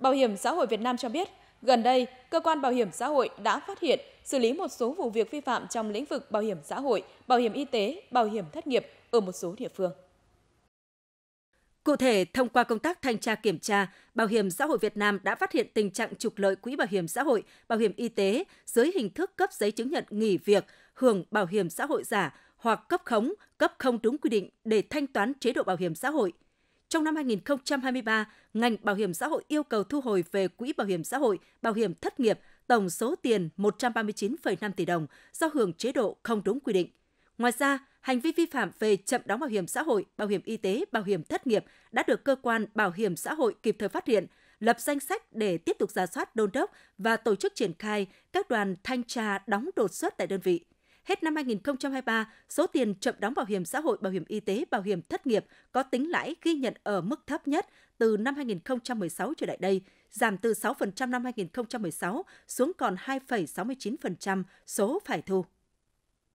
Bảo hiểm xã hội Việt Nam cho biết, gần đây, cơ quan bảo hiểm xã hội đã phát hiện xử lý một số vụ việc vi phạm trong lĩnh vực bảo hiểm xã hội, bảo hiểm y tế, bảo hiểm thất nghiệp ở một số địa phương. Cụ thể, thông qua công tác thanh tra kiểm tra, Bảo hiểm xã hội Việt Nam đã phát hiện tình trạng trục lợi quỹ bảo hiểm xã hội, bảo hiểm y tế dưới hình thức cấp giấy chứng nhận nghỉ việc, hưởng bảo hiểm xã hội giả hoặc cấp khống, cấp không đúng quy định để thanh toán chế độ bảo hiểm xã hội. Trong năm 2023, ngành bảo hiểm xã hội yêu cầu thu hồi về quỹ bảo hiểm xã hội, bảo hiểm thất nghiệp tổng số tiền 139,5 tỷ đồng do hưởng chế độ không đúng quy định. Ngoài ra, hành vi vi phạm về chậm đóng bảo hiểm xã hội, bảo hiểm y tế, bảo hiểm thất nghiệp đã được cơ quan bảo hiểm xã hội kịp thời phát hiện, lập danh sách để tiếp tục giả soát đôn đốc và tổ chức triển khai các đoàn thanh tra đóng đột xuất tại đơn vị. Hết năm 2023, số tiền chậm đóng bảo hiểm xã hội, bảo hiểm y tế, bảo hiểm thất nghiệp có tính lãi ghi nhận ở mức thấp nhất từ năm 2016 trở lại đây, giảm từ 6% năm 2016 xuống còn 2,69% số phải thu.